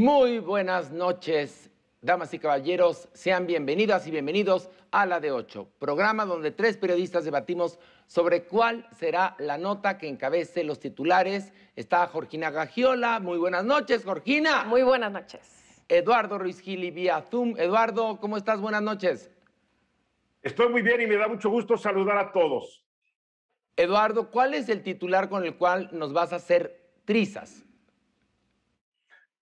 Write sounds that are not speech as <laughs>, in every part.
Muy buenas noches, damas y caballeros. Sean bienvenidas y bienvenidos a La de Ocho, programa donde tres periodistas debatimos sobre cuál será la nota que encabece los titulares. Está Jorgina Gagiola. Muy buenas noches, Jorgina. Muy buenas noches. Eduardo Ruiz Gili vía Zoom. Eduardo, ¿cómo estás? Buenas noches. Estoy muy bien y me da mucho gusto saludar a todos. Eduardo, ¿cuál es el titular con el cual nos vas a hacer trizas?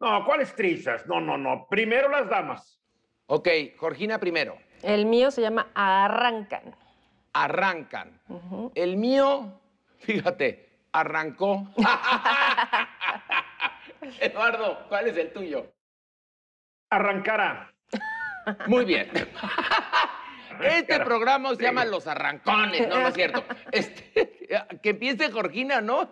No, ¿cuáles trizas? No, no, no. Primero las damas. Ok, Jorgina primero. El mío se llama Arrancan. Arrancan. El mío, fíjate, arrancó. <laughs> Eduardo, ¿cuál es el tuyo? Arrancará. Muy bien. <laughs> Este programa se llama Los Arrancones, no, no es cierto. <laughs> Este, que empiece Jorgina, ¿no?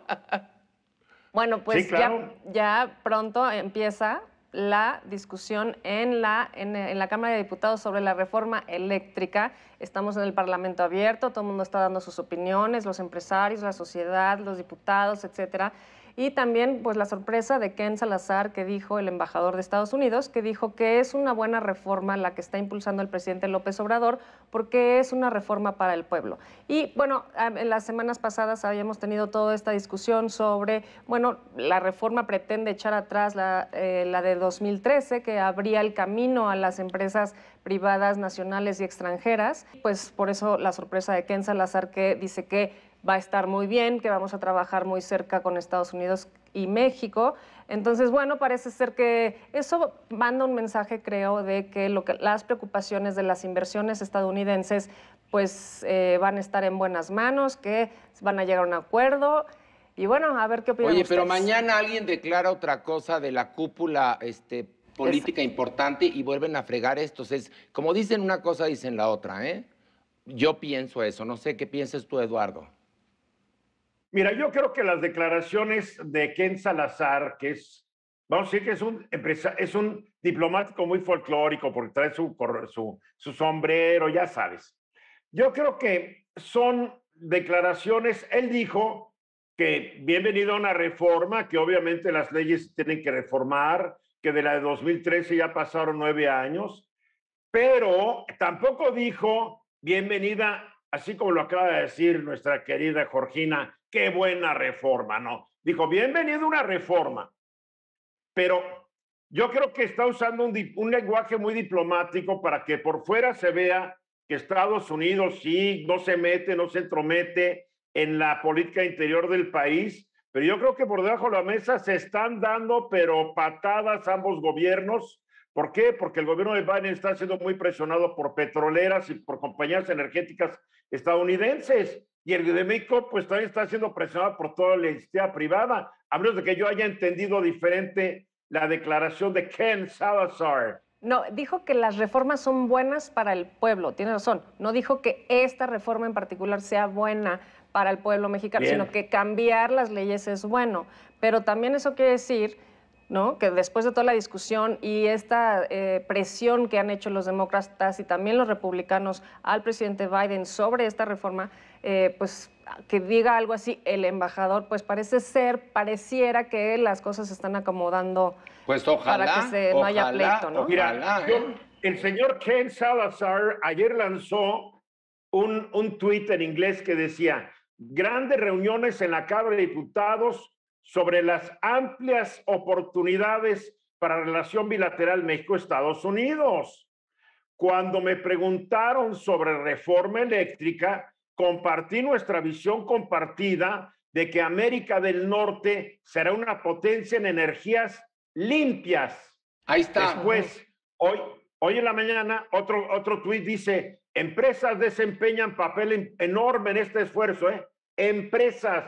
Bueno, pues ya, ya, pronto empieza la discusión en la, en, en la Cámara de Diputados sobre la reforma eléctrica. Estamos en el Parlamento abierto, todo el mundo está dando sus opiniones, los empresarios, la sociedad, los diputados, etcétera. Y también pues la sorpresa de Ken Salazar, que dijo el embajador de Estados Unidos, que dijo que es una buena reforma la que está impulsando el presidente López Obrador porque es una reforma para el pueblo. Y bueno, ah, en las semanas pasadas habíamos tenido toda esta discusión sobre, bueno, la reforma pretende echar atrás la, eh, la de 2013 que abría el camino a las empresas privadas nacionales y extranjeras. Pues por eso la sorpresa de Ken Salazar que dice que va a estar muy bien, que vamos a trabajar muy cerca con Estados Unidos y México. Entonces, bueno, parece ser que eso manda un mensaje, creo, de que, lo las preocupaciones de las inversiones estadounidenses pues, eh, van a estar en buenas manos, que van a llegar a un acuerdo. Y bueno, a ver qué opinan Oye, pero mañana alguien declara otra cosa de la cúpula este, política importante y vuelven a fregar esto. Es, como dicen una cosa, dicen la otra, ¿eh? Yo pienso eso. No sé qué piensas tú, Eduardo. Mira, yo creo que las declaraciones de Ken Salazar, que es, vamos a decir que es un, es un diplomático muy folclórico porque trae su, su, su sombrero, ya sabes. Yo creo que son declaraciones, él dijo que bienvenido a una reforma, que obviamente las leyes tienen que reformar, que de la de 2013 ya pasaron nueve años, pero tampoco dijo bienvenida así como lo acaba de decir nuestra querida Georgina, qué buena reforma, ¿no? Dijo, bienvenido una reforma, pero yo creo que está usando un, un lenguaje muy diplomático para que por fuera se vea que Estados Unidos sí no se mete, no se entromete en la política interior del país, pero yo creo que por debajo de la mesa se están dando, pero patadas ambos gobiernos ¿Por qué? Porque el gobierno de Biden está siendo muy presionado por petroleras y por compañías energéticas estadounidenses. Y el de México, pues también está siendo presionado por toda la industria privada, a menos de que yo haya entendido diferente la declaración de Ken Salazar. No, dijo que las reformas son buenas para el pueblo, tiene razón. No dijo que esta reforma en particular sea buena para el pueblo mexicano, sino que cambiar las leyes es bueno. Pero también eso quiere decir ¿no? que después de toda la discusión y esta eh, presión que han hecho los demócratas y también los republicanos al presidente Biden sobre esta reforma, eh, pues que diga algo así el embajador, pues parece ser, pareciera que las cosas se están acomodando pues para que se no haya pleito. ¿eh? el señor Ken Salazar ayer lanzó un, un tuit en inglés que decía, grandes reuniones en la Cámara de Diputados sobre las amplias oportunidades para relación bilateral México-Estados Unidos. Cuando me preguntaron sobre reforma eléctrica, compartí nuestra visión compartida de que América del Norte será una potencia en energías limpias. Ahí está. Después, hoy, hoy en la mañana, otro, otro tuit dice, empresas desempeñan papel enorme en este esfuerzo, ¿eh? Empresas.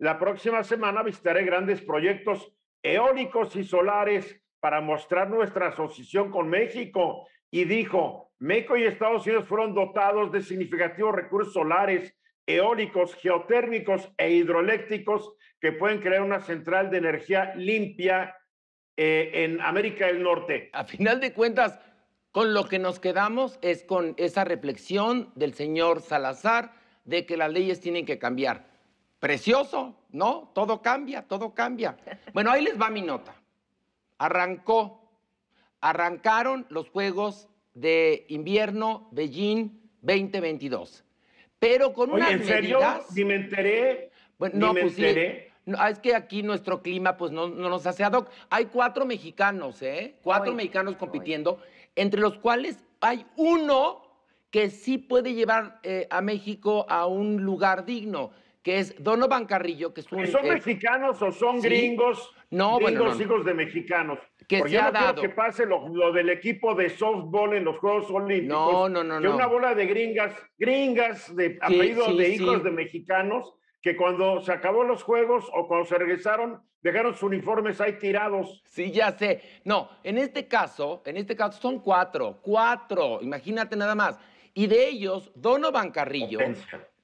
La próxima semana visitaré grandes proyectos eólicos y solares para mostrar nuestra asociación con México. Y dijo, México y Estados Unidos fueron dotados de significativos recursos solares, eólicos, geotérmicos e hidroeléctricos que pueden crear una central de energía limpia eh, en América del Norte. A final de cuentas, con lo que nos quedamos es con esa reflexión del señor Salazar de que las leyes tienen que cambiar. Precioso, ¿no? Todo cambia, todo cambia. Bueno, ahí les va mi nota. Arrancó, arrancaron los Juegos de Invierno Beijing 2022, pero con una. ¿en serio? me enteré. no, me pues ah, es que aquí nuestro clima pues no, nos hace ad hoc. Hay cuatro mexicanos, ¿eh? Cuatro mexicanos compitiendo, entre los cuales hay uno que sí puede llevar eh, a México a un lugar digno que es Donovan Carrillo, que es un... ¿Son eh, mexicanos o son gringos? No, gringos bueno, hijos de mexicanos. Que Porque que pase lo, del equipo de softball en los Juegos Olímpicos. No, no, no. Que una bola de gringas, gringas de apellido de hijos de mexicanos, que cuando se acabó los Juegos o cuando se regresaron, dejaron sus uniformes ahí tirados. Sí, ya sé. No, en este caso, en este caso son cuatro, cuatro, imagínate nada más. Y de ellos, Dono Carrillo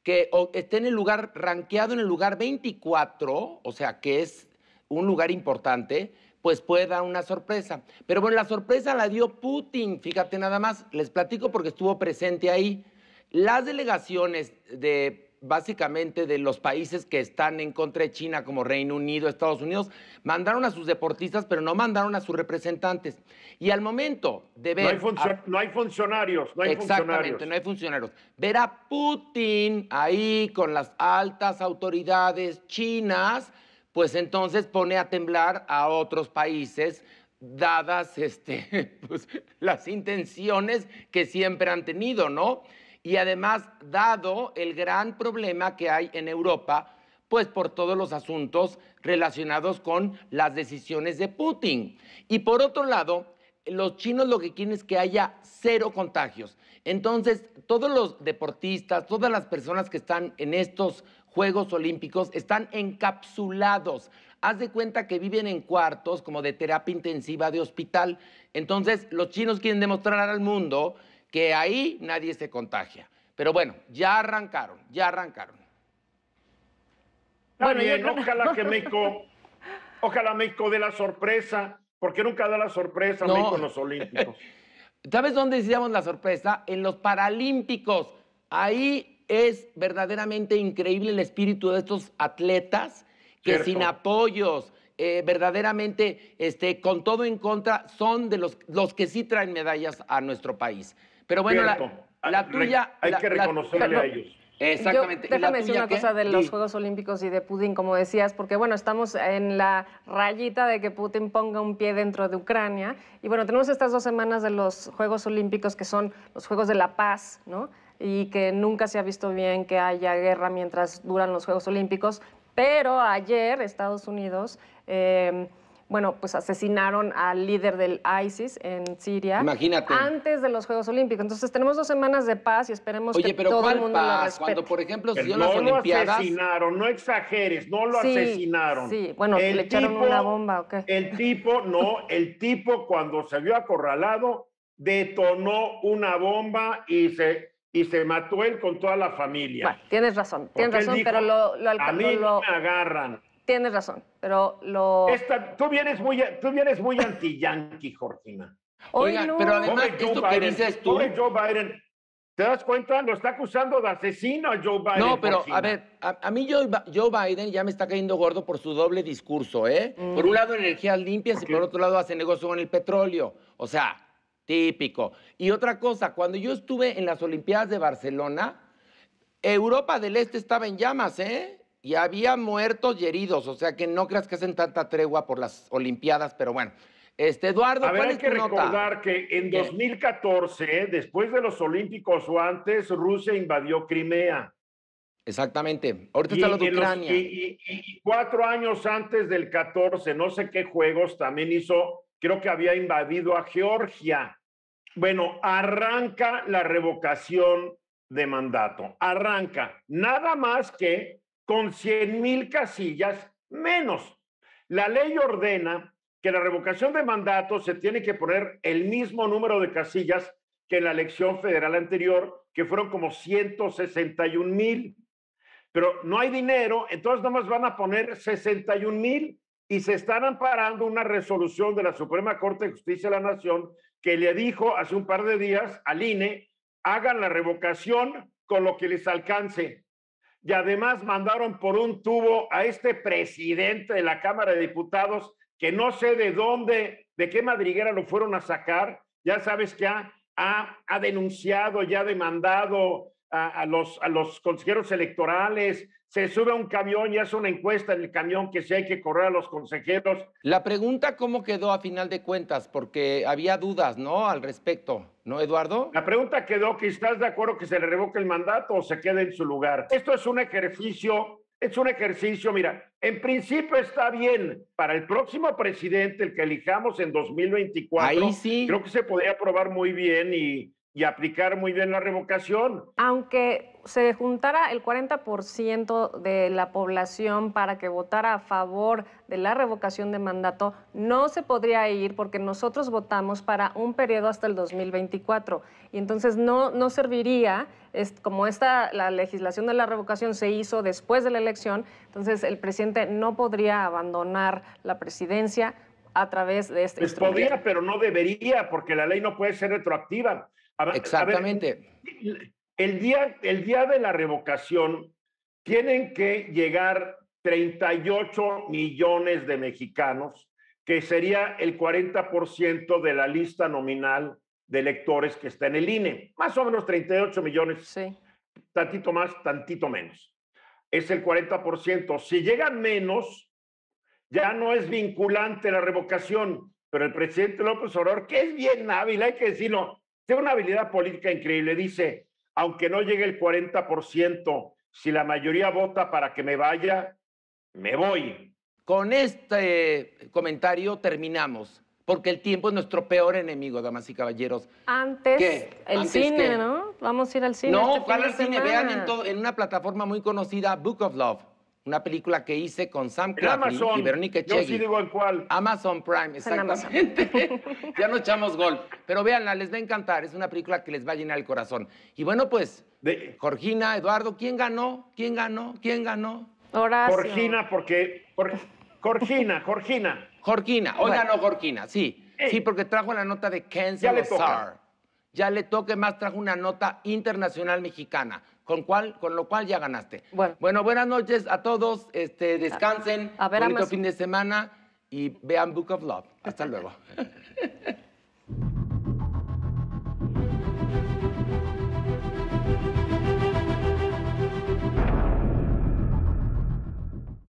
que esté en el lugar, rankeado en el lugar 24, o sea, que es un lugar importante, pues puede dar una sorpresa. Pero bueno, la sorpresa la dio Putin, fíjate nada más, les platico porque estuvo presente ahí. Las delegaciones de básicamente de los países que están en contra de China, como Reino Unido, Estados Unidos, mandaron a sus deportistas, pero no mandaron a sus representantes. Y al momento de ver... No hay, no hay funcionarios, no hay Exactamente, no hay funcionarios. Ver a Putin ahí con las altas autoridades chinas, pues entonces pone a temblar a otros países dadas este, <laughs> pues, las intenciones que siempre han tenido, ¿no? y además dado el gran problema que hay en Europa, pues por todos los asuntos relacionados con las decisiones de Putin. Y por otro lado, los chinos lo que quieren es que haya cero contagios. Entonces, todos los deportistas, todas las personas que están en estos Juegos Olímpicos están encapsulados. Haz de cuenta que viven en cuartos como de terapia intensiva de hospital. Entonces, los chinos quieren demostrar al mundo que ahí nadie se contagia. Pero bueno, ya arrancaron, ya arrancaron. bueno, ojalá que México, ojalá México dé la sorpresa, porque nunca da la sorpresa en los Olímpicos. <laughs> ¿Sabes dónde decíamos la sorpresa? En los Paralímpicos. Ahí es verdaderamente increíble el espíritu de estos atletas que sin apoyos, eh, verdaderamente, este, con todo en contra, son de los, los que sí traen medallas a nuestro país. Pero bueno, la, ah, tuya... Hay que reconocerle a ellos. Exactamente. déjame decir una cosa de los Juegos Olímpicos y de Putin, como decías, porque bueno, estamos en la rayita de que Putin ponga un pie dentro de Ucrania. Y bueno, tenemos estas dos semanas de los Juegos Olímpicos que son los Juegos de la Paz, ¿no? Y que nunca se ha visto bien que haya guerra mientras duran los Juegos Olímpicos. Pero ayer Estados Unidos... Eh, bueno, pues asesinaron al líder del ISIS en Siria. Antes de los Juegos Olímpicos. Entonces tenemos dos semanas de paz y esperemos que todo el mundo la respete. Cuando, por ejemplo, no No lo asesinaron, no exageres, no lo asesinaron. Sí, bueno, le echaron una bomba, ¿o El tipo, no, el tipo cuando se vio acorralado detonó una bomba y se y se mató él con toda la familia. Bueno, tienes razón, tienes razón, pero lo, lo, A mí me agarran. Tienes razón, pero lo... tú vienes muy, tú vienes muy anti-yankee, Jorgina. Oiga, pero además, esto que dices tú... Joe Biden, ¿te das cuenta? Lo está acusando de asesino a Joe Biden. No, pero a ver, a, mí Joe, Joe, Biden ya me está cayendo gordo por su doble discurso, ¿eh? Mm. Por un lado, energías limpias y por otro lado, hace negocio con el petróleo. O sea, típico. Y otra cosa, cuando yo estuve en las Olimpiadas de Barcelona, Europa del Este estaba en llamas, ¿eh? y había muertos y heridos, o sea que no creas que hacen tanta tregua por las Olimpiadas, pero bueno. Este, Eduardo, hay que recordar que en 2014, después de los Olímpicos o antes, Rusia invadió Crimea. Exactamente. Ahorita está lo de Ucrania. y, cuatro años antes del 14, no sé qué juegos, también hizo, creo que había invadido a Georgia. Bueno, arranca la revocación de mandato. Arranca. Nada más que con 100 mil casillas menos. La ley ordena que la revocación de mandato se tiene que poner el mismo número de casillas que en la elección federal anterior, que fueron como 161 mil. Pero no hay dinero, entonces nomás van a poner 61 mil y se están amparando una resolución de la Suprema Corte de Justicia de la Nación que le dijo hace un par de días al INE, hagan la revocación con lo que les alcance y además mandaron por un tubo a este presidente de la Cámara de Diputados, que no sé de dónde, de qué madriguera lo fueron a sacar. Ya sabes que ha, denunciado, ya ha demandado los, a los consejeros electorales, se sube a un camión y hace una encuesta en el camión que si hay que correr a los consejeros. La pregunta, ¿cómo quedó a final de cuentas? Porque había dudas, ¿no? Al respecto, ¿no, Eduardo? La pregunta quedó que estás de acuerdo que se le revoque el mandato o se quede en su lugar. Esto es un ejercicio, es un ejercicio, mira, en principio está bien para el próximo presidente, el que elijamos en 2024. Ahí sí. Creo que se podría aprobar muy bien y y aplicar muy bien la revocación. Aunque se juntara el 40% de la población para que votara a favor de la revocación de mandato, no se podría ir porque nosotros votamos para un periodo hasta el 2024. Y entonces no, no serviría, como esta, la legislación de la revocación se hizo después de la elección, entonces el presidente no podría abandonar la presidencia a través de este... Pues podría, pero no debería, porque la ley no puede ser retroactiva. Exactamente. el, día, el día de la revocación tienen que llegar 38 millones de mexicanos, que sería el 40% de la lista nominal de electores que está en el INE. Más o menos 38 millones. Sí. Tantito más, tantito menos. Es el 40%. Si llegan menos, ya no es vinculante la revocación. Pero el presidente López Obrador, que es bien hábil, hay que decirlo, tiene una habilidad política increíble. Dice, aunque no llegue el 40%, si la mayoría vota para que me vaya, me voy. Con este comentario terminamos, porque el tiempo es nuestro peor enemigo, damas y caballeros. Antes, el cine, ¿no? Vamos a ir al cine. No, este ¿cuál al cine? Vean en una plataforma muy conocida, Book of Love una película que hice con Sam Claflin y Verónica Echegui. Yo sí digo en cuál. Amazon Prime, exactamente. <laughs> ya no echamos gol. Pero véanla, les va a encantar. Es una película que les va a llenar el corazón. Y bueno, pues, Jorgina, Eduardo, ¿quién ganó? ¿Quién ganó? ¿Quién ganó? Horacio. Jorgina, porque... Jorgina, Jorgina. Jorgina, hoy ganó Jorgina, sí. Sí, porque trajo la nota de Ken Lazar ya le toque más trajo una nota internacional mexicana, con, con lo cual ya ganaste. Bueno. buenas noches a todos, este, descansen, a ver, fin de semana y vean Book of Love. Hasta luego. <laughs>